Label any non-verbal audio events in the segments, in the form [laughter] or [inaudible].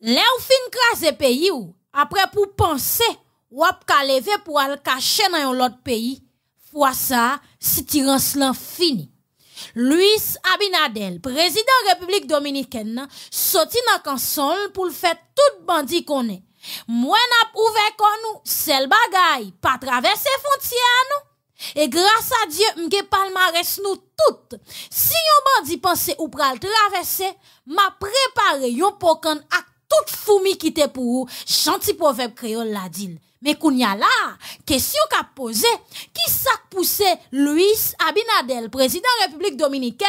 Le ou pays ou, après pour penser ou à ka pour al cacher dans l'autre pays, fois ça, si tiran fini. Luis Abinadel, président République Dominicaine, sorti dans console pour le faire tout bandit qu'on est. Moi, n'a prouvé qu'on nous, le bagay, pas traverser frontière Et grâce à Dieu, le palmarès nous tous. Si un bandit penser ou pral traverser, m'a préparé pour qu'on acte toute foumi qui était pour vous, gentil proverbe créole la dit. Mais qu'on y a là, question qu'a posé, qui ça poussé Luis Abinadel, président de la République dominicaine,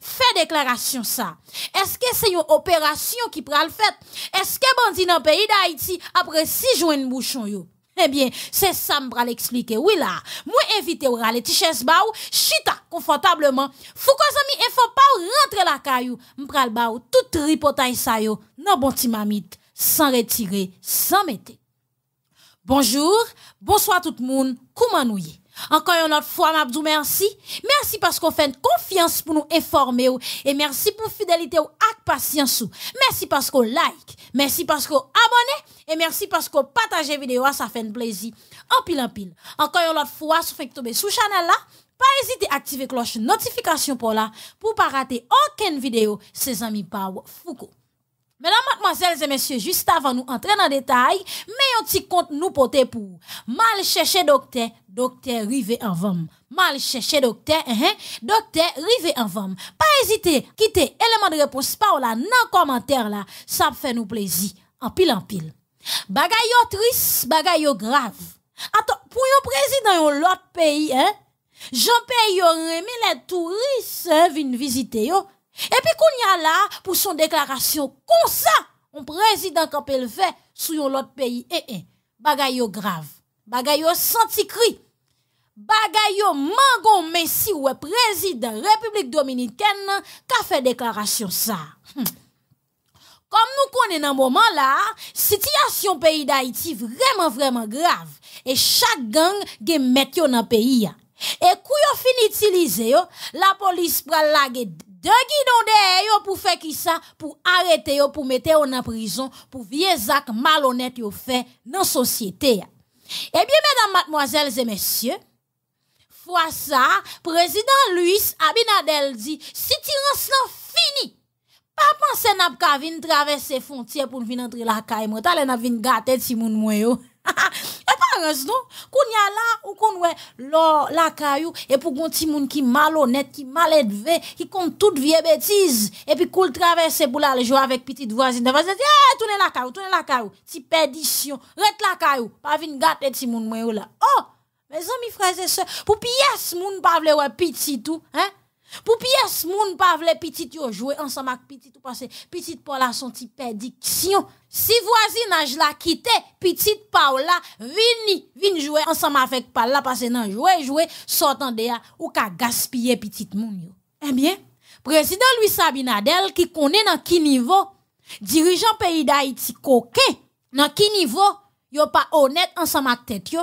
fait déclaration ça? Est-ce que c'est une opération qui prend le fait? Est-ce que bandit dans le pays d'Haïti après si jours bouchon yo? Eh bien, c'est ça me expliquer Oui là, moi invité bah, ou aller tiches baou, chita confortablement. Fou amis et faut pas rentrer la caillou. M'pral baou tout ripotage sa yo non bon ti mamite, sans retirer, sans mettre. Bonjour, bonsoir tout le monde, comment nous y encore une autre fois, Mabdou, merci. Merci parce qu'on fait une confiance pour nous informer et merci pour fidélité et patience Merci parce qu'on like, merci parce qu'on abonne et merci parce qu'on partage vidéo, ça fait un plaisir. En pile en pile. Encore une autre fois, si vous tomber sous channel là, pas hésiter à activer cloche notification pour là pour pas rater aucune vidéo. Ses amis Power Foucault. Mesdames, mademoiselles et messieurs, juste avant nous entrer dans le détail, mais un petit compte nous porter pour mal chercher docteur, docteur rivé en vente. Mal chercher docteur, hein, hein docteur rivé en vente. Pas hésiter, quittez éléments de réponse par là, dans commentaire là, ça fait nous plaisir. En pile en pile. Bagayot triste, bagay grave. Attends, pour un président de l'autre pays, hein, j'en paye yo remis les touristes hein, viennent visiter yo. Et puis qu'on y a là, pour son déclaration, comme ça, Un président quand le fait sur l'autre pays. Eh, eh, grave. Bagaille senti cri. Bagaille mangon messi ou président République Dominicaine qui fait déclaration ça. Hum. Comme nous connaissons dans moment là, situation pays d'Haïti vraiment vraiment grave et chaque gang gen met yo dans pays. Et quand yo fini utiliser la police pral lage de guidon yo pour faire qui ça pour arrêter pour mettre en prison pour vieux actes malhonnêtes yo fait dans société. Eh bien mesdames mademoiselles et messieurs fois ça président Luis Abinadel dit si tirance fini pas penser n'a pas traverser frontière pour venir entrer la caille moi n'a venir gâter ti moun yo et eh, pas un non. Quand y a là, ou qu'on ouais, la caillou, et pour qu'on moun qui malhonnête, qui mal élevé, qui compte toute vieille bêtise, et puis qu'on traverse pour aller jouer avec petite voisine, de dit, eh, tourne la caillou, tourne la caillou, c'est perdition, reste la caillou, pas vin gâte si moun mouyou là. Oh! Mes amis frères et sœurs, pour pièce moun pavle ou pitié tout, hein? Pour pièce moun pa vle petit yo jouer ensemble avec petit ou parce petit Paula son petit perdiction. Si voisinage la quitte petit Paula vini, vini jouer ensemble avec Paula parce nan jouer jouer sortant de ya ou ka gaspiller petit moun yo. Eh bien, président Louis Sabinadel qui connaît dans ki niveau dirigeant pays d'Haïti coquin dans ki niveau yo pa honnête ensemble avec tête yo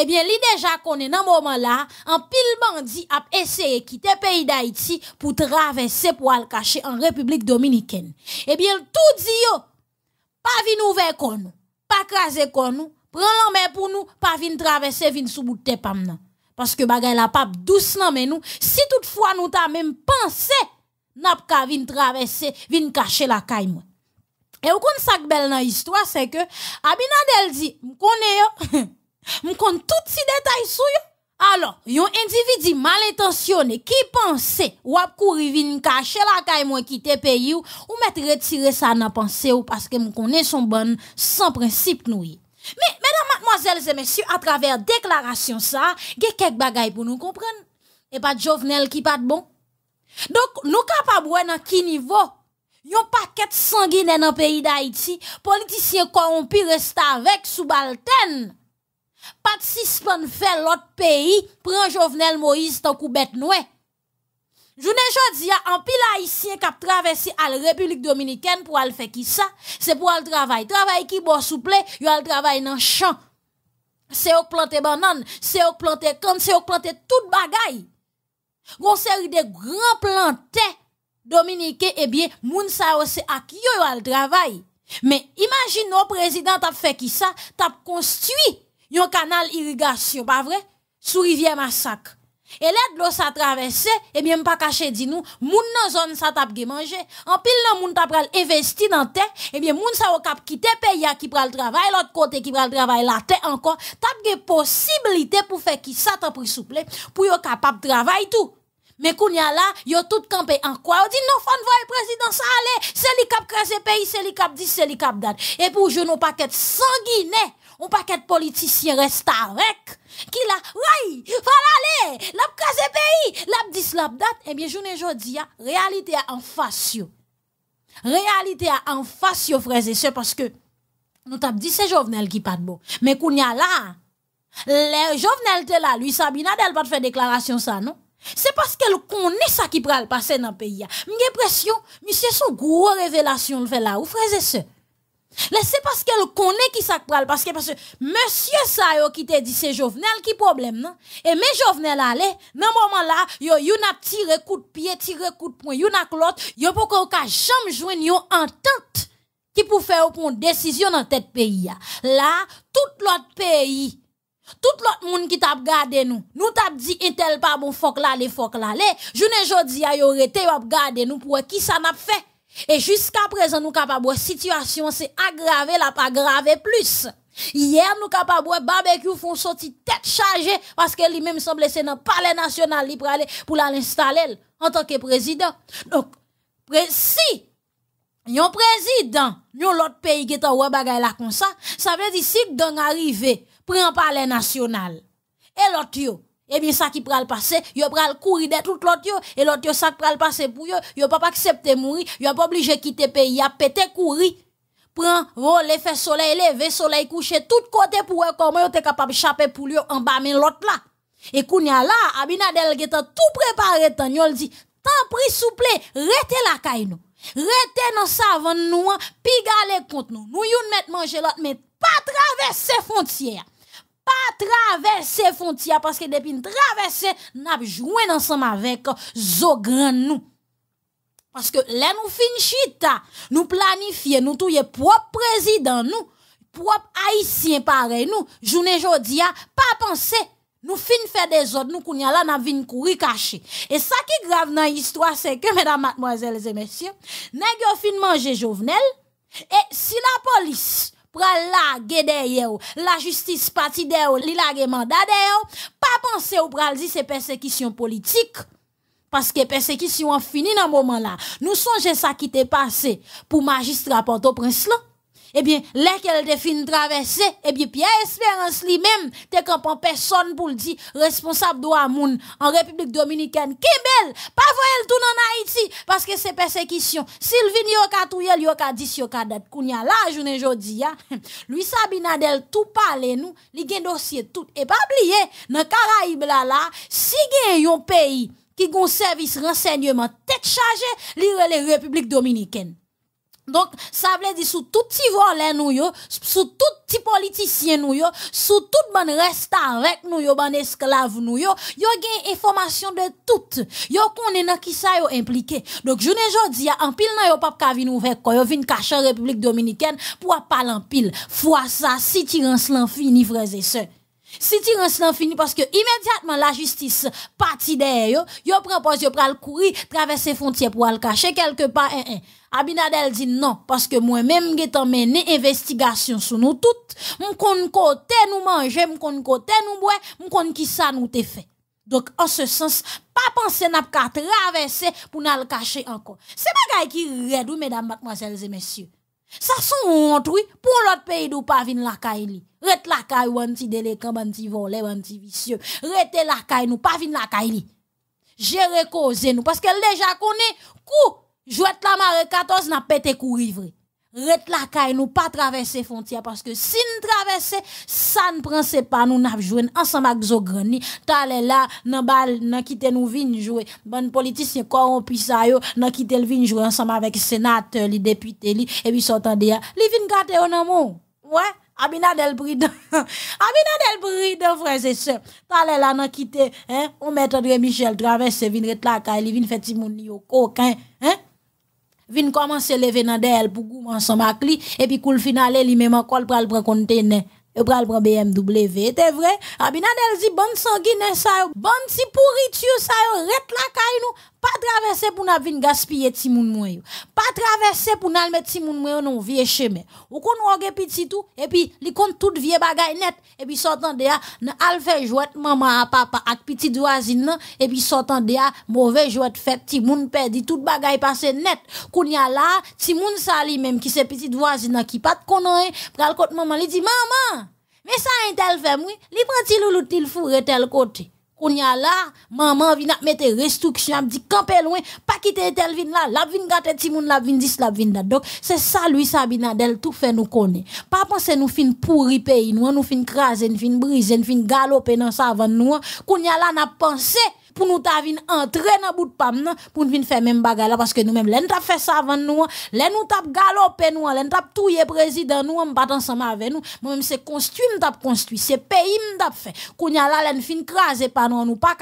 eh bien, li déjà est dans moment là, un pile bandit a essayé quitter le pays d'Haïti pour traverser pour aller cacher en République dominicaine. Eh bien, tout dit pas vin nous, kon nous, pas craser kon nous, prenons main pour nous, pas vin traverser vin sous bout de Parce que bagay la pape doucement, mais nous, si toutefois nous avons même pensé, n'a pas vin traverser, vin cacher la caille. Et au qui est beau dans l'histoire, c'est que Abinadel dit, nous yo, [laughs] compte tout ces détails sur Alors, yon individu mal intentionné qui pensait ou ap courir vin cacher la caille moi quitter pays ou, ou mettre retirer ça dans pensée ou parce que nous son bon sans principe nous. Mais mesdames mademoiselles et messieurs, à travers déclaration ça, a quelques bagailles pour nous comprendre et pas Jovenel qui pas de bon. Donc nous capables dans qui niveau Yon paquet sanguinaire dans le pays d'Haïti, politiciens corrompus restent avec sous pas de suspendre faire l'autre pays, prend Jovenel Moïse tant ne bête noué. qu'il e. y a un pile haïtien traversé à la République Dominicaine pour faire faire qui ça, c'est pour le travail. Travail qui bon souple, a le travail dans le champ. C'est au planter banane, c'est au planter canne, c'est au planter toute bagaille. Gon série de grands plantés dominicains eh bien moun à qui qui y a le travail. Mais imagine au président t'a fait qui ça, t'a construit un canal irrigation, pas vrai? Sous rivière massacre. Et l'aide de l'eau ça traversé, et bien, pas caché, dis nous, moun nan zone ça tap ge manger. En pile nan moun tap pral investi dans terre, et bien, moun sa ou kap le pays qui pral travail, l'autre côté qui pral travail, la terre encore, tap ge possibilité pour faire qui ça pris souple, pour yon capable travail tout. Mais qu'on y a là, yo tout campé en quoi? On dit, non, fan voye président ça aller, c'est li kap krasé pays, c'est li kap dit, c'est qui kap dat. Et pour je non paquet sanguiné, on paquet de politiciens reste avec, qui la, ouais, voilà aller, la pays, la dis, la date, eh bien, journée la hein, réalité en face, yo. Réalité en face, yo, frères et sœurs, parce que, nous t'ap dit, c'est Jovenel qui pas de bon. Mais qu'on y a là, les Jovenel te là, lui, Sabina, elle va te faire déclaration ça, non? C'est parce qu'elle connaît ça qui pral passer dans le pays. J'ai hein. l'impression, monsieur, son gros révélation le fait là, ou frères et sœurs c'est parce qu'elle connaît qui ça parce que parce que monsieur ça qui t'a dit c'est Jovenel qui problème non et mes Jovenel allait dans moment là yo yo n'a tiré coup de pied tiré coup de poing yo n'a l'autre yo pour qu'on ka jamais joindre en entente qui pour faire pour une décision dans tête pays là tout l'autre pays tout l'autre monde qui t'a regardé nous, nous t'a dit intel pas bon fok là, les fok là, les. Journée jodi a yo rete yo regardé nous pour qui ça n'a fait. Et jusqu'à présent, nous capables, situation s'est aggravée, la pas aggravée plus. Hier, nous capables, barbecue font sortir tête chargée parce que lui-même semblait c'est dans le palais national libre pour l'installer en tant que président. Donc, si yon président, yon l'autre pays qui est en bagay là comme ça, ça veut dire si gang arrivé, prend palais national. Et l'autre eh bien ça qui pral passe, yo pral courir de tout l'autre yo et l'autre yo ça pral passé pour yo yo pas accepter mourir yo pas obligé quitter pays a pété courir prend voler fait soleil lever soleil coucher tout côté pour comment yo t'es capable chaper pour yo en bas mais l'autre là et a là Abinadel qui tout préparé tan yo dit tant pris souple rete la caille nous rete dans savane nous hein, pigale contre nous nous yon met manger l'autre mais pas traverser frontière pas traverser frontière parce que depuis nous traverser, n'a joué ensemble avec zo grand nous. Parce que là nous finissons, nous planifions, nous notre propre président nous, propre haïtien pareil nous, journée jodia, ah, pas penser nous fin faire des autres, nous kounya là, n'a vinn courir caché. Et ça qui est grave dans l'histoire, c'est que, mesdames, mademoiselles et messieurs, nèg yo fin manger Jovenel, et si la police, la justice parti de li Pas penser au pral di persécutions persécution politique. Parce que persécution en fini dans moment là. Nous songez ça qui t'est passé pour magistrat porto prince eh bien, là qu'elle définit traverser, eh bien, Pierre Espérance lui-même, t'es en personne pour le dire, responsable de moun en République Dominicaine. belle pas voyez tout en Haïti, parce que c'est persécution. Sylvie yo ka touye, yo ka yo ka Kounya la, journée jodi, ya. Hein. Lui [laughs] sabinadel tout parle nous, li gen dossier tout. Et pas oublier, dans Caraïbes là, là, si gen yon pays, qui gon service renseignement tête chargée, lire les République Dominicaine. Donc, ça veut dire sous tout petit volet nous yo, sous tout petit politicien nous yo, sous tout bon reste avec nous yo, bon esclave nous yo, yo gain information de tout. Yo est dans qui ça yo impliqué. Donc, je jodi a en pile nan yo pas ka vin ouvert ko, yo vin cacher République dominicaine pour parler en pile. Fois ça si tirance l'en fini frères et sœurs. Si tirance n'en fini parce que immédiatement la justice parti derrière, yo propose yo pral courir traverser frontière pour le cacher quelque part un, hein, hein. Abinadel dit non parce que moi-même j'ai mené investigation sur nous toutes. pas côté nous manger, m'kon côté nous boire, pas qui ça nous te fait. Donc en ce sens, pas penser n'a traverser pour nous cacher encore. C'est bagaille qui redou mesdames, mademoiselles et messieurs. Ça sont honte oui pour l'autre pays d'où pas venir la Kaili. Rete la caille ou anti déléquant, anti volé, ti vicieux. Rete la caille nous, pas vin la caille li. J'ai recosé nous, parce que déjà connaît, coup, jouette la mare 14 n'a pété kou rivre. Ret la caille nous, pas traverser frontière, parce que si nous traverser, ça ne prend pas nous n'a joué ensemble avec Zograni. T'allez là, nan bal, nan quitte nous vin jouer. Bon politicien corrompu ça yo, nan quitte le vin jouer ensemble avec sénateur, les député, li, et puis sortant li vin gâte en amour, Ouais. Abinadel Bridan. [laughs] Abinadel Bridan, frères et sœurs. Parle là, non, quitté, hein, on met André Michel traverse, vin ret la il vin fait timoun ni au coquin, hein. Vin commence lever dans d'elle pour goûter ensemble kli, et puis koul final, li même encore pral prendre kontene. Yo pral le BMW, te vrai, Abinadel dit, bon sanguine, ça, bonne bon si pourriture ça, yo, ret la kay nous. Pas traverser pour n'a gaspiller ti moun Pas traverser pour n'a mettre ti moun mwen non vieux chemin. Ou kon wogue petit tout et puis li compte tout vieux bagay net et puis sortant de a nan al jouet maman papa ak petit petites nan et puis sortant de mauvais jouet fait ti moun tout bagay passé net. Kounya là ti moun sa li même qui c'est petit voisine nan qui pas konnen e, pral kote maman li dit maman mais ça un tel fait oui, li prend ti tel côté qu'on y a là, maman vient mettre restriction, dit camper loin, pas quitter tel vin là, la vin gâte ti moun, la vin dis, la vin Donc c'est ça lui Sabinadel tout fait nous connaît. Pas penser nous fin pourri pays, nous nous fin craser, nous fin briser, nous fin galoper dans avant nous. Qu'on y a là n'a pensé pour nous ta entrer dans bout de pour nous faire même bagarre parce que nous-mêmes, l'en t'a fait ça avant nous, l'en nous t'a galopé nous, l'en t'a touyer président nous, on ensemble avec nous, moi-même construit t'a construit, c'est pays avons fait, qu'on y a là, l'en fin pas nous, nous pas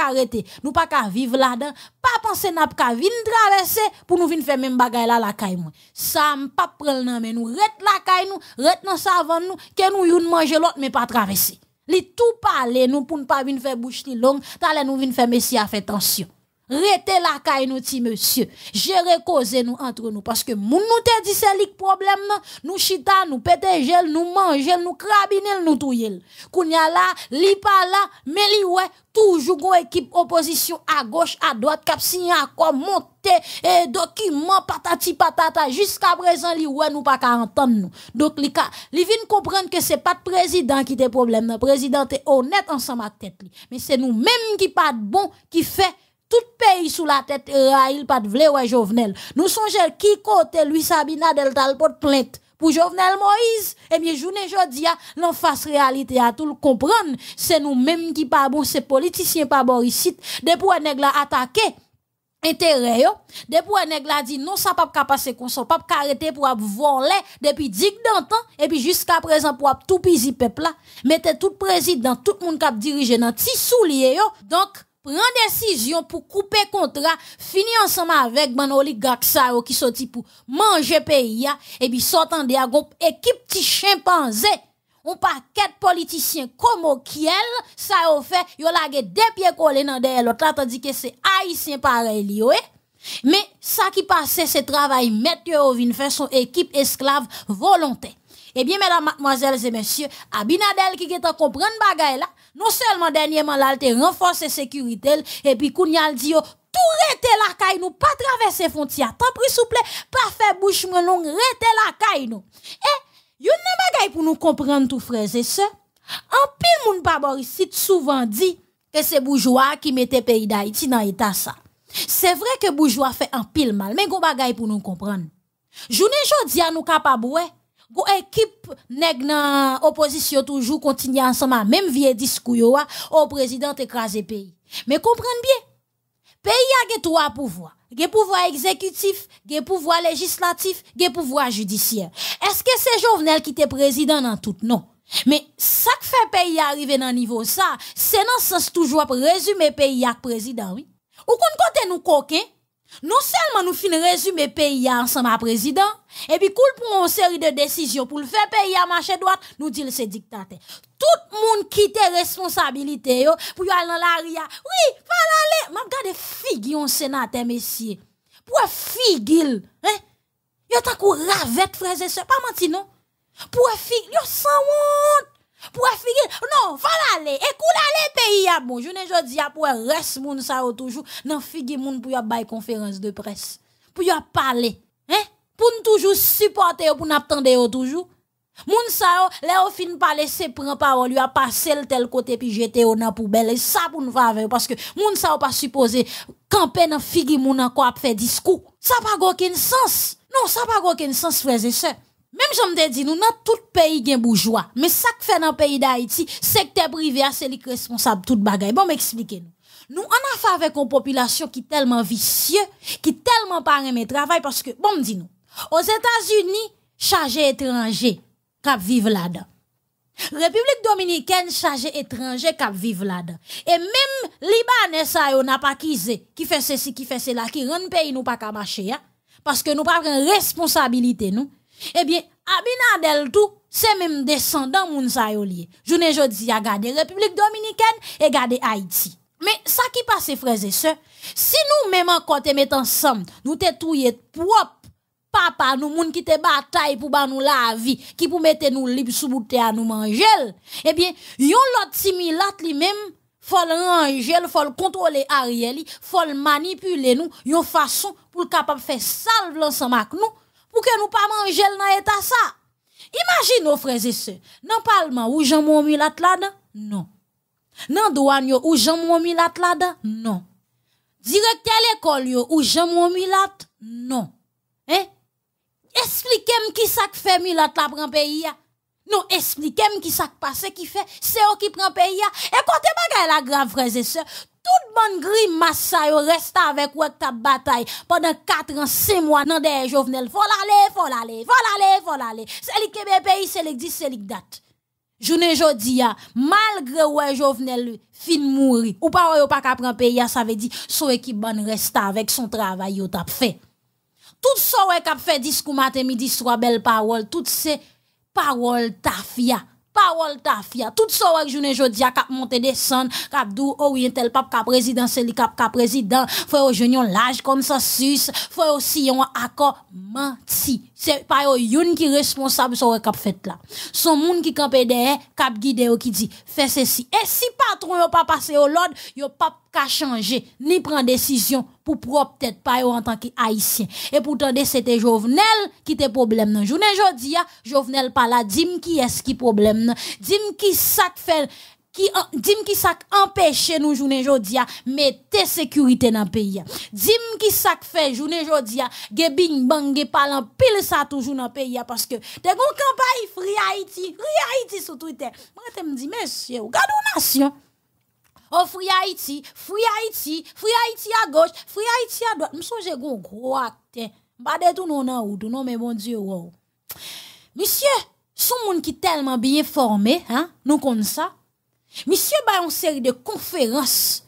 nous pas qu'à vivre là-dedans, pas penser n'a pas traverser pour nous faire même bagarre là la caille moi. Ça m'pas prendre mais nous, ret la caille nous, ret dans avant nous, que nous yon manger l'autre, mais pas traverser. Les tout parler nous pour ne pas venir faire bouche longue, nous venir faire messie à faire tension. Rete la caille nous ti monsieur. Gérer cause nous entre nous parce que moun nous te dit c'est le problème nous chita nous pété gel nous manger nous crabiner nous touyer. Kounya là, li pa là, mais li ouais toujours l'équipe équipe opposition à gauche à droite cap signé accord monter et document patati patata jusqu'à présent li ouais nous pas qu'à entendre nous. Donc li ka, li vinn comprendre que c'est pas le président qui te problème, le président est honnête ensemble à tête li. Mais c'est nous même qui pas bon qui fait tout pays sous la tête Raïl euh, ah, pas de vle ouais Jovenel. Nous songeons qui côté lui Sabina del pour plainte pour Jovenel Moïse. Eh bien, journée jodia, ah, l'en face réalité à ah, tout le comprendre. C'est nous-mêmes qui pas bon, c'est politiciens pas bon ici. Depuis un nègre attaqué, intérêt yo depuis un dit non ça pas qu'à passer comme ça pas arrêter pour voler depuis dix d'antan et puis jusqu'à présent pour tout pisi peuple là mettez tout président tout monde qui dirige dans petit soulier donc prend décision pour couper contrat, finir ensemble avec Manoli ben, oligarque qui sorti pour manger pays et puis sortant de groupe équipe de chimpanzé. On paquet de politiciens comme Kiel, ça au fait, yo lagué des pieds collés dans derrière l'autre tandis que c'est haïtien pareil Mais ça qui passait c'est travail mettre vin faire son équipe esclave volontaire. Eh bien, mesdames, mademoiselles et messieurs, Abinadel qui est en comprendre bagaille là, non seulement dernièrement là, renforce renforcé sécurité, et puis Kounial dit oh, tout rete la caille nous, pas traverser frontière. Tant pis souple, pas faire bouche moins longue, rete la caille nous. Et, eh, a des choses pour nous comprendre tout frères et sœurs. En pile moun pas souvent dit que c'est bourgeois qui mettait pays d'Haïti dans l'état, ça. C'est vrai que bourgeois fait un pile mal, mais des choses pour nous comprendre. Journée jodi a nous capable Go équipe nèg opposition toujours continue ensemble même vie discours au président écraser pays. Mais comprenez bien. Pays a trois pouvoirs. le pouvoir exécutif, le pouvoir législatif, le pouvoir judiciaire. Est-ce que c'est Jovenel qui était président dans tout non? Mais ça que fait pays arriver dans niveau ça, c'est dans sens toujours résumer pays avec président, oui. Ou qu'on côté nous coquin, non seulement nous finissons résumer pays ensemble à président, et puis cool pour une série de décisions pour le faire pays à marcher droite, nous dit c'est dictateur. Tout le monde quitte responsabilité yo, pour aller dans la ria. Oui, pas aller. M'a sont figure sénateur messieurs. Pour e figure, hein? Yo ta kou ravette frères et sœurs, pas menti non. Pour e figure, yo sans honte. Pour figure, non, va aller et aller pays à ah, bon. Je ne dis pas ah, pour reste moun sa oh, toujours, non figure moun pour y une conférence de presse, pour y parler, hein? Pour toujours supporter pour nous attendre oh, toujours. Moun sa oh, là pas fin pas se prend parole, lui a passé le tel côté puis jeter au nan poubelle. Et ça pour faire parce que moun sa pas supposé camper dans figi moun encore faire discours. Ça pas aucun sens. Non, ça pas aucun sens frères et sœurs. Même j'en me dit, nous, dans tout pays, est bourgeois. Mais ça que fait dans le pays d'Haïti, secteur privé, ah, c'est lui responsable de tout bagaille. Bon, m'expliquez-nous. Nous, on a fait avec une population qui est tellement vicieuse, qui est tellement pas aimé travail, parce que, bon, me nous, aux États-Unis, chargé étranger, cap vivre là-dedans. République dominicaine chargé étranger cap vivre là-dedans. Et même Liban, ça on n'a pas quisé, qui fait ceci, qui fait cela, qui rend pays nous pas qu'à marcher, hein. parce que nous pas une responsabilité nous. Eh bien, Abinadel tout, c'est même descendant moun sa yo lié. Joune jodi a gade République Dominicaine et gade Haïti. Mais ça qui passe, frères et sœurs, si nous même encore te met ensemble, nous te touyer propre, papa nous moun qui te bataille pour ba nous la vie qui pour mettre nous libre sous bouté à nous manger eh bien yon lot similat li même faut ranger faut contrôler Ariel faut manipuler nous yon façon pour capable faire salve l'ensemble avec nous pour que nous pas manger dans état ça. Imagine nos frères et sœurs, dans parlement où Jean Momi là non. Dans douane où Jean Momi là non. Directeur l'école où Jean Momi là non. Hein? Expliquez-moi qui ça que fait Milat la prend pays hein? Non, expliquez-moi qui ça que qui fait c'est eux qui prend pays hein? Et côté bagaille la grave frères et sœurs, tout bon grimace ça reste avec ou ta bataille pendant 4 ans 6 mois dans des Jovenel faut l'aller faut l'aller faut l'aller faut l'aller c'est le Québec pays c'est dix c'est le date journée jodi a malgré ouais Jovenel fin mourir ou pas ou pas ka pays ça veut dire son équipe bonne reste avec son travail yo t'a fait tout ça ouais qu'a fait discours matin midi soir belle parole toutes ces paroles tafia parole ta fia. Tout ça, ouais, journée, jodi, a cap monter, descend, cap dou, oh tel pap cap président, c'est cap, cap président, faut au jeune, l'âge, consensus, faut aussi, un accord, menti. C'est pas yon qui responsable, sur cap fait là. Son monde qui camper derrière, cap guide, qui dit, fais ceci. Et si patron, yon pas passé au l'ordre, yo pas ka changer ni prendre décision pour propre tête pas en tant qu'haïtien. Et pourtant c'était Jovenel qui était problème nan. Journée ah, Jovenel pas la dim qui est ce qui problème non Dim qui ça fait qui dim qui ça empêche nous journée Jodia, a ah, tes sécurité dans pays dim qui ça fait journée Jodia, a ah, ge bing bang ge parlant pile ça toujours dans pays parce que te gon campagne free Haïti free Haïti sur Twitter moi te me dis monsieur nation oh fri Haïti, fri Haïti, Free Haïti à gauche, fri Haïti à droite. M'songe gon gros acte. Hein. tout non nan ou, non mais mon Dieu wow. Monsieur, son monde qui tellement bien formé, hein, nous comme ça. Monsieur ba une série de conférences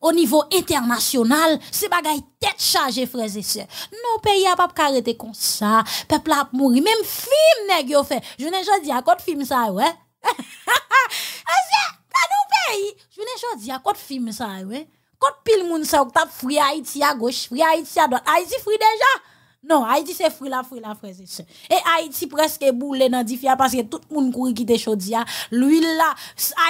au niveau international, c'est bagay tête chargée, frères et sœurs. Non, pays a pas arrêter comme ça. Peuple a mourir, Même film nèg yo fait. Je n'ai jamais dit à quoi film ça, ouais. Asse, [laughs] dans nos pays, je Jounen jodi a kote film sa we, kote pil moun sa ou tap fri Haïti a gauche, fri Haiti à droite, Haïti fri déjà Non, Haïti c'est fri la fri la Et Haïti E est presque boule nan di parce que tout moun kouri qui te chodi a, la,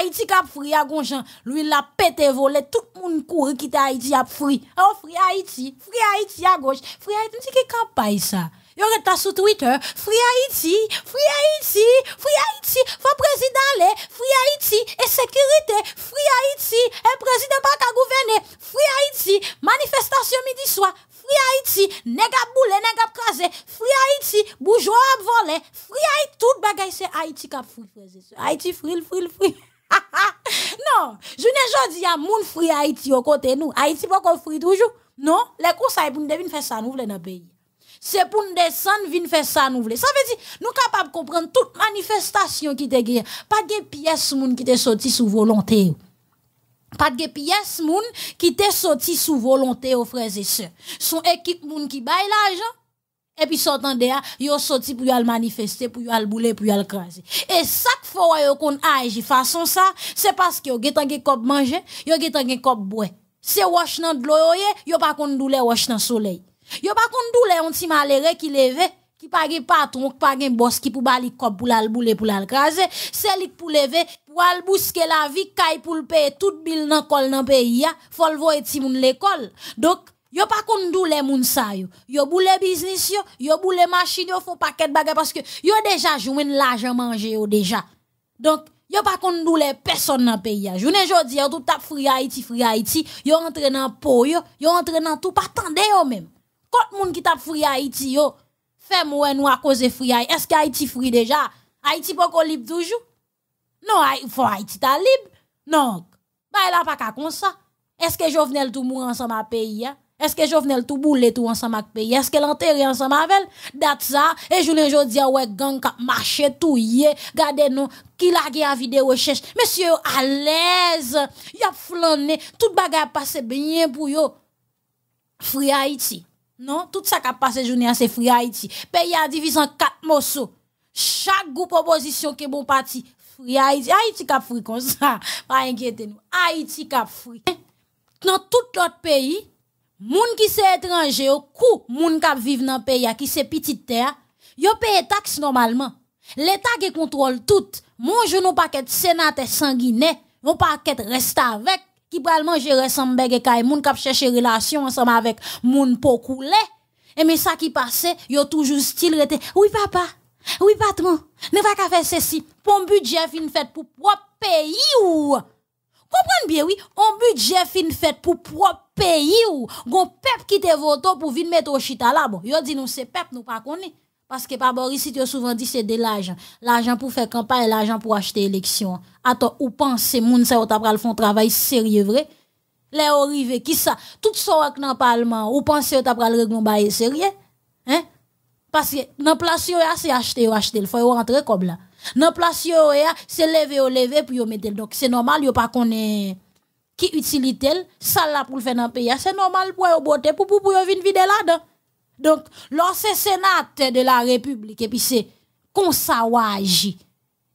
Haiti kap fri a gonjan, l'huil la pete vole, tout moun kouri kite te Haïti a fri. Oh fri Haïti, fri Haiti à gauche, fri hein. Haïti, msi ki kap paye sa. Yo ta sur Twitter, Free Haiti, Free Haiti, Free Haiti, faut président aller, Free Haiti, et sécurité, Free Haiti, et président pas ka gouverne, Free Haiti, manifestation midi soir, Free Haiti, nèg pas boule, nèg pas Free Haiti, bourgeois volé, Free Haiti, tout bagay se Haiti a fril preze, Haiti Free, Free, Free. non, je jamais jodi à moun Free Haiti au côté nous, Haiti pas qu'on toujours. toujours, non, les conseils pour nous nous devine faire ça, nous, vle dans pays c'est pour nous descendre, venir faire ça nous voulons. Ça veut dire, nous capables de comprendre toute manifestation qui te gagne. Pas de pièces moun qui te sorti sous volonté. Pas de pièces moun qui te sorti sous volonté aux frères et sœurs. Son équipe moun qui baille l'argent. Et puis sortant de là, sorti pour aller manifester, pour aller bouler, pour aller craser. Et chaque fois yo qu'on agit façon ça, c'est parce que ont getan ge kop manger, yo getan ge kop boire. C'est wash nan de l'eau yo, pas kon doule wash nan soleil. Yo pa kon doule on ti malere ki leve, ki pa gen patron, ki pa gen boss ki pou bali kop pou lal boule pou lal krasé, l'ik pou leve, pou al bouske la vi kay pou le paye tout bil nan kol nan peyi ya, fol voye ti moun l'école. Donc Yo pa kon doule moun sa yo. Yo boule business yo, yo boule machine yo, pa paquet bagay parce que yo déjà jouen l'argent manje yo déjà. Donc Yo pa kon le person nan peyi ya. Jounen jodi, yo tout tap fri Haiti, fri Haiti, yo entre nan po yo, yo nan tout, pa tande yo même le monde qui t'a à Haïti yo. Fais moi nous à cause fri Haïti. Est-ce que Haïti fri déjà Haïti pas libre toujours Non, il faut Haïti ta libre. Non. Bah a pas qu'à comme ça. Est-ce que Jovenel tout mou ensemble à pays Est-ce que Jovenel tout boule tout ensemble avec pays Est-ce que l'enterre ensemble avec Date ça et je journée jodi a ouais gang kap marché tout yé. Gardez nous qui a gué à vidéo recherche. Monsieur à l'aise. Y a flané, tout bagay passe bien pour yo. à Haïti. Non, tout ça qui a passé journée c'est Free Haïti. Pays a divisé en quatre morceaux. Chaque groupe opposition qui est bon parti, Free Haïti. Haïti qui free comme ça. [laughs] Pas inquiétez-nous. Haïti qui free. Dans tout l'autre pays, les gens qui sont étrangers, les coup, qui vivent dans le pays qui sont petite terre, payent des taxes normalement. L'État qui contrôle tout. Mon sénateurs paquet sénateur sanguiné, pas pas reste avec qui pral manger ressemble et kay moun kap chercher relation ensemble avec moun pas Et mais ça qui passait, yo toujours style rete, oui papa, oui patron, ne va qu'à faire ceci. Pour un budget fin fait pour propre pays ou Comprenez bien, oui, un budget fin fait pour propre pays ou gon peuple qui te vote pour venir mettre au chita là bon. Yo dit nous c'est peuple nous pas parce que par Boris, tu as souvent dit c'est de l'argent. L'argent pour faire campagne, l'argent pour acheter élection. Attends, ou pensez, moun sa ou le font travail sérieux vrai? Les arrivé, qui ça? Tout ça dans le parlement, ou pensez ou t'apral règlement bail sérieux? Hein? Parce que dans place c'est acheter ou acheter, il faut rentrer comme là. Dans place c'est lever ou lever puis yo mettre. Donc c'est normal, a pas qu'on qui utilité, ça là pour le faire dans le pays. C'est normal pour yo beauté. pour pour pour vin vide là-dedans. Donc, lorsque Sénat de la République, et puis c'est consawaji,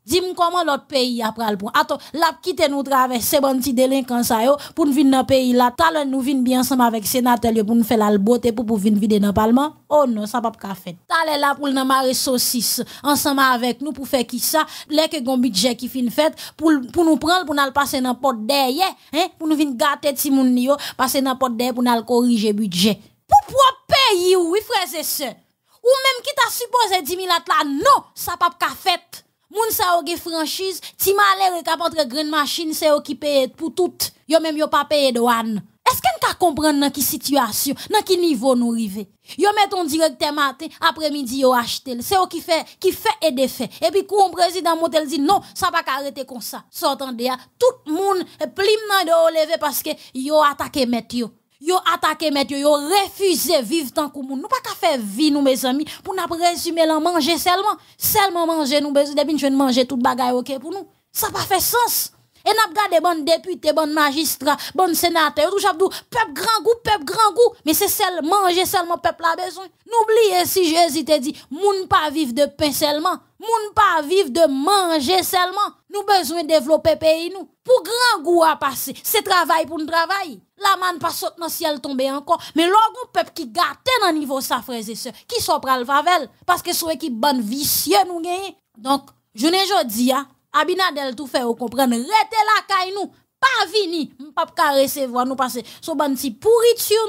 Dis-moi comment l'autre pays a pris le point. Attends, l'a quitte nous traverser, bon petit délinquant ça pour nous venir dans le pays là. nous vient bien ensemble avec sénateur pour nous faire la beauté, pour nous venir vider dans le parlement. Oh non, ça pas qu'à faire. Talent là pour nous marrer saucisse, ensemble avec nous pour faire qui ça, là que budget qui fin fête pour, pour nous prendre, pour nous passer dans porte derrière, hein, pour nous venir gâter si mon yo, passer dans porte derrière pour nous corriger budget. Pour oui, frère, et ça. Ou même qui ta supposé 10 000 ans, non, ça pas ka fait Moun sa ou franchise, ti malheur, et kap entre green machine c'est ou ki paye pour tout, yo même yo pa douane. Est-ce n ka comprendre nan ki situation, nan ki niveau nou rive? Yo on directeur matin, après midi yo achete c'est qui fait qui qui fait et et Et puis quand le président motel dit non, ça pa ka comme ça ça ça. de tout moun plim nan de ou parce que yo attaqué met yo. Yo attaqué ils yo refusé vivre tant que Nous pas qu'à faire vie nous mes amis pour n'a résumer l'en manger seulement, seulement manger nous besoin depuis ne manger toute bagaille OK pour nous. Ça pas fait sens. Et n'a gardé bon député, bon magistrat, bon sénateur, tout j'abdou, peuple grand goût, peuple grand goût, mais c'est seulement manger seulement peuple a besoin. N'oubliez si Jésus te dit, moun pas vivre de pain seulement pouvons pas vivre de manger seulement. Nous besoin de développer pays nous. Pour grand goût à passer, c'est travail pour nous travail. La manne pas saute dans le ciel tomber encore. Mais l'on peuple qui gâté dans niveau sa frère. et soeur. qui sont pral favel, parce que son équipe bonne vicieux nous gagne. Donc, je ne jodi a, hein. Abinadel tout fait, vous comprenez, rete la caille nous, pas vini, m'pap ka recevoir nous passer que so ban ti pourriture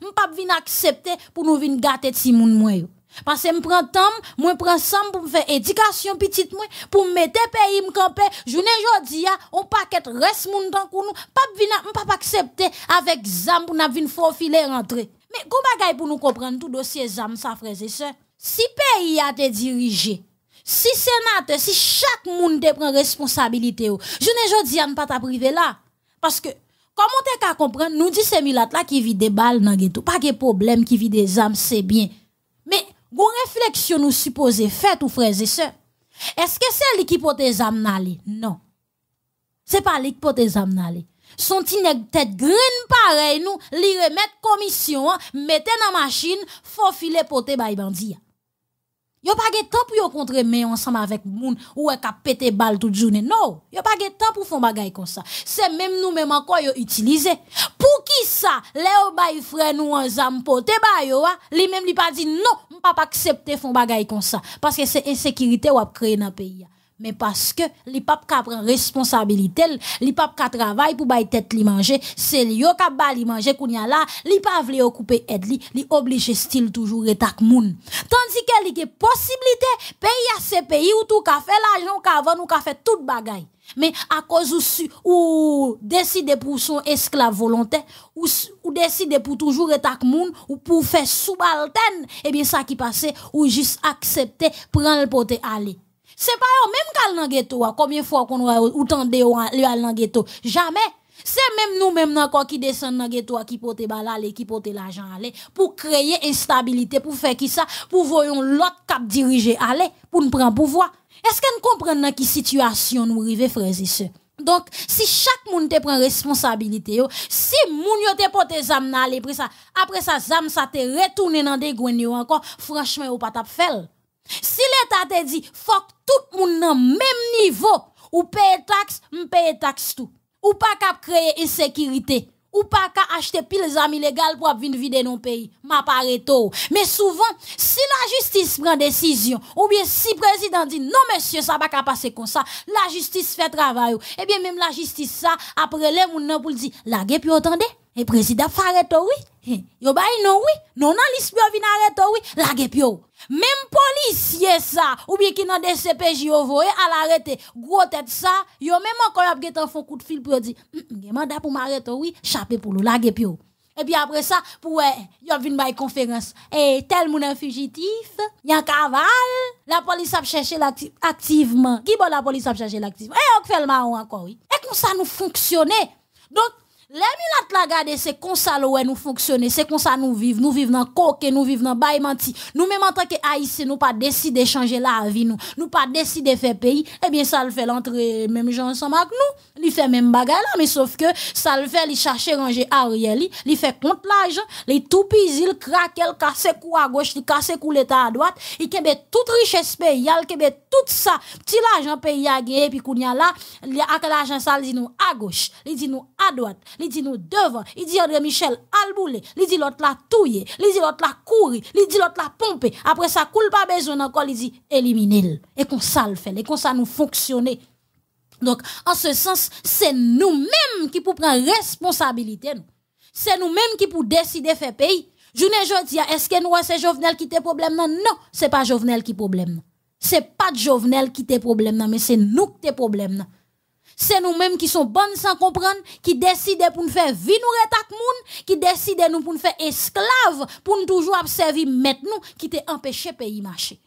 nous ne m'pap vin accepter pour nous venir gâter ti moun monde. Parce que je prends temps, je prends temps pour faire éducation petite, pour mettre pays, me camper. Journée aujourd'hui, on paquet reste monde dans nous, pas venir, pas accepter avec zam pour nous venir filer rentrer. Mais comment bagaille pour nous comprendre tout dossier zam ça frères et sœurs. Si pays a été dirigé, si sénateur, si chaque monde te prend responsabilité, je ne dis pas ta privé là. Parce que, comment t'es qu'à comprendre, nous que ces milat là qui vit des balles dans ghetto, pas de problème qui vit des âmes, c'est bien. Gon réflexion nous supposé fait ou frères et sœurs. Est-ce que c'est lui qui peut âmes n'aller? Non. C'est pas lui qui peut âmes Son ti tête green pareil nous, li remettre commission, mettez dans machine, faut filer pour bay bandits. Yo pas de temps pour yo contre mais ensemble avec moun ou ka pété balle toute journée. Non, yo pas de temps pour faire bagay comme ça. C'est même nous même encore yo utiliser. Pour qui ça Léo bay frère nous ensemble pote ba yo lui même li pas dit non, on pas accepter font bagay comme ça parce que c'est insécurité ou a créer dans pays mais parce que les papes qui prennent responsabilité, les papes qui travaillent pour bailler tête li manger, c'est li qui ba li manger qu'on y là, li pas vle occuper aide li, li obligé style toujours tak moun. Tandis que li possibilités, possibilité pays à ces pays où tout ka fait l'argent ka tout ou ka fait toute bagaille. Mais à cause ou, ou décide pour son esclave volontaire, ou, ou décide pour toujours être moun, ou pour faire subalterne, et eh bien, ça qui passe, ou juste accepter, prendre le poté aller. C'est pas eux même qui dans ghetto. Hein. Combien de fois qu'on tendez de gens dans ghetto Jamais. C'est même nous même encore qui descend dans ghetto hein, qui porte balale, qui porter l'argent aller pour créer instabilité, pour faire qui ça, pour voyons l'autre cap diriger aller pour nous prendre pouvoir. Est-ce qu'on comprend dans quelle situation nous arrivons frères et sœurs donc, si chaque monde te prend responsabilité, si moun yo te pote zam après ça, après ça, zam ça te retourne dans des gwen encore, franchement, ou pas tap fel. Si t'as te dit, faut que tout le monde nan même niveau, ou paye taxe, paye taxe tout. Ou pas qu'à créer insécurité. Ou pas qu'à acheter pile les amis pour venir vider nos pays. Ma pareto. Mais souvent, si la justice prend décision, ou bien si le président dit non, monsieur, ça va pas passer comme ça, la justice fait travail. et eh bien, même la justice, ça, après les moun pour dire, la gueule, puis attendez. Et président arrête oui. Hein. Yo bay non oui. Non non, yo vin arrête oui. La gepio. Même policier ça ou bien qui nan de CPJ yo voye à l'arrêter. Gros tête ça, yo même encore y'a coup de fil pour dire mm, mm, "Gen mandat pour m'arrêter oui, chapé pour le la gepio." Et puis après ça, pour yo vin bay conférence. Et tel moun un fugitif, y a caval, La police a cherché activement. Qui bon la police a cherché activement, Et eh, on fait le marron encore oui. Et comme ça nous fonctionne? Donc les te la gade, c'est comme ça que nous fonctionnons, c'est comme ça nous vivons. Nous vivons dans coque, nous vivons dans bail menti. Nous même en tant que haïtiens, nous pas décidé de changer la vie nous. Nous pas décidé de faire pays. Eh bien, ça le fait l'entrée, même gens ensemble avec nous. Il fait même bagay là, mais sauf que ça le fait, il cherche ranger Ariel, il fait compte l'argent, il tout pis il craque, il casse cou à gauche, il casse cou l'état à droite, il kebe toute richesse pays, il kebe tout ça, petit l'argent payé à gagné, puis qu'on y a là, avec l'argent ça, dit nous à gauche, il dit nous à droite. Il dit, nous devons. Il dit, André Michel alboule, Il dit, l'autre, la touye, Il dit, l'autre, la courir. Il dit, l'autre, la pompe, Après, ça coule pas besoin encore. Il dit éliminer. Et qu'on ça s'en fait, et Donc, en ce sens, c'est nous-mêmes qui pour prendre responsabilité. C'est nous-mêmes qui pouvons décider faire pays. Je ne dis est-ce que nous c'est Jovenel qui t'es problème non Non, c'est pas Jovenel qui problème. C'est pas Jovenel qui te problème non, mais c'est nous qui t'es problème non c'est nous-mêmes qui sommes bonnes sans comprendre, qui décident pour nous faire vie nous retak qui décident nous pour nous faire esclaves, pour nous toujours observer maintenant, qui t'es empêché pays marcher.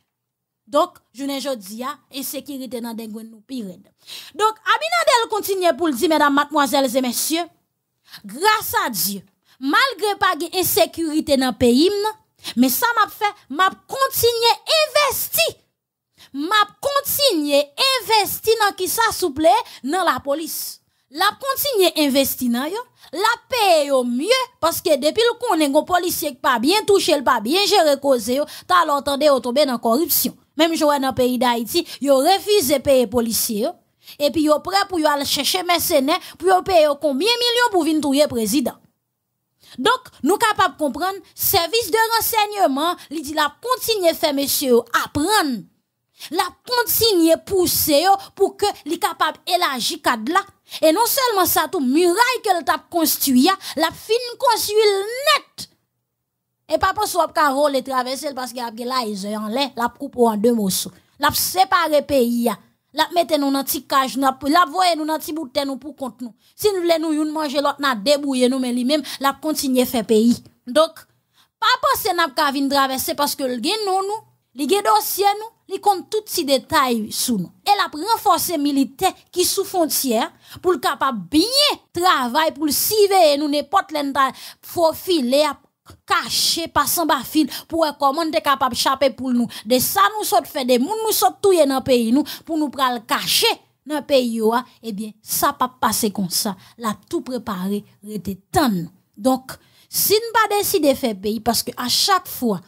Donc, je ne dit a, hein, insécurité dans des nous pire. Donc, Abinadel continue pour le dire, mesdames, mademoiselles et messieurs, grâce à Dieu, malgré pas insécurité dans le pays, mais ça m'a fait, m'a continué investir m'a continué investir dans qui ça dans la police. La continue investir dans yo, la paye au mieux parce que depuis le qu'on est un policier pas bien touché, pas bien géré causé. yo, t'as l'entendé tomber dans corruption. Même jouer dans le pays d'Haïti, yo de payer policiers et puis yo prêt pour yo aller chercher mercenaires pour payer combien millions pour venir le président. Donc, nous capables de comprendre, service de renseignement, il dit la continuer faire messieurs, apprendre la continue pousser pour que les capable élargir cadre là et non seulement ça tout muraille qu'elle t'a construit la fin construit net et pas pour soit qu'à rouler traverser parce qu'il y a là ils en l'air la coupe en deux morceaux la séparer pays la mettez nous dans petit cage la voyez nous dans petit bout nous pour compte nous si nous voulons nous manger l'autre n'a débrouiller nous mais lui-même la continue faire pays donc pas penser n'a pas traverser parce que le gain nous les gen dossier nous, li compte tout si détail sous nous. Et la renforcé militaire qui sous frontière pour capable bien travailler pour surveiller nous n'importe filer profiler caché par sans fil pour comment est capable chaper pour nous. De ça nous sommes fait des moun nous sommes touyer dans pays nous pour nous le cacher dans pays yo eh bien ça pas passer comme ça. La tout préparé rete Donc si nous pas de faire pays parce que à chaque fois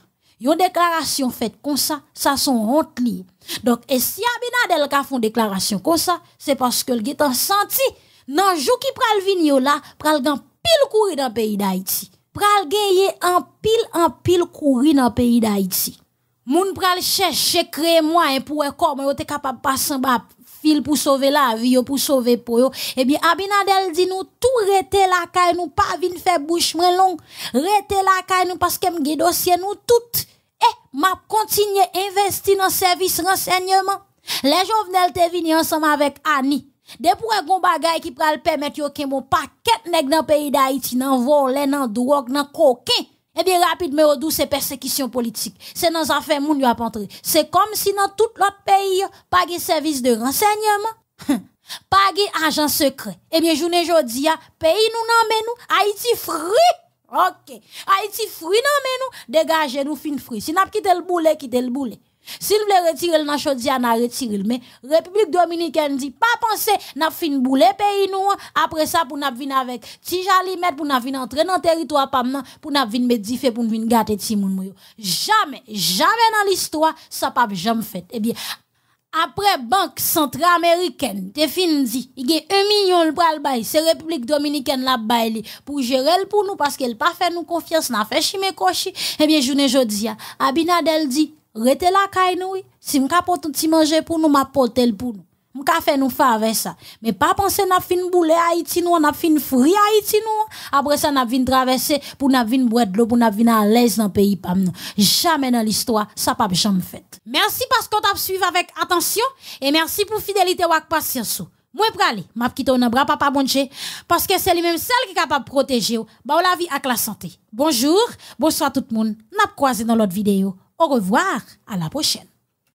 Yon déclaration faite comme ça, ça son honte li. Donc, et si Abinadel ka font déclaration comme ça, c'est parce que le en senti, nan jou qui pral vini yo la, pral gan pile courir dans pays d'Haïti. Pral gagner en pile en pile courir dans pays d'Haïti. Moun pral chercher créer moyen pour comment yo te capable passer en fil pour sauver la vie pour sauver pour yo. Eh bien Abinadel dit nous tout rete la caille nous pas vin faire bouche moins long. Rete la caille nous parce que m'gé dossier nous toutes eh, m'a continué investir dans service renseignement. Les venaient te venus ensemble avec Annie. De pour un qui qui ki pral permettre yo ken bon paquet nèg dans pays d'Haïti dans volé nan drogue nan coquin. et eh bien rapidement, mais au c'est persécution politique. C'est dans affaire moun yo a entrer. C'est comme si dans tout l'autre pays pas de service de renseignement. Hum. pas de agent secret. Eh bien journée jodi ah, pays nous nan men nou Haïti fric Ok. Haïti fruit non mais nous dégagez nous fin fruit. Si n'a quitté le boulet, quittez le boulet. S'il veut retirer le a n'a retiré mais République dominicaine dit pas penser n'a fin boulet pays nous après ça pour n'a venir avec ti jali pour n'a venir entrer dans territoire pas pour n'a venir méditer, pour venir gâter ti moun Jamais, jamais dans l'histoire ça pas jamais fait. Eh bien, après Banque centrale américaine te fin dit, il y a un million le bail. c'est République Dominicaine la bail pour gérer pour nous parce qu'elle pas fait nous confiance, n'a fait chimé kochi. Eh bien, journée jodi, hein. Abinadel dit, rete la caille nous, si pas pour manger pour nous, m'apporter pour nous. M'ka fait nous faire ça. Mais pas penser n'a fin bouler Haïti nous, n'a fin à Haïti nous. Après ça n'a fin traverser pour n'a fin boire de l'eau, pour n'a fin à l'aise dans pays Jamais dans l'histoire, ça pas jamais fait. Merci parce qu'on t'a suivi avec attention et merci pour fidélité ou patience. Moi pralé, m'a quitté un bras papa bonché parce que c'est lui même celle qui est capable de protéger Bah la vie avec la santé. Bonjour, bonsoir tout le monde. N'a croisé dans l'autre vidéo. Au revoir, à la prochaine.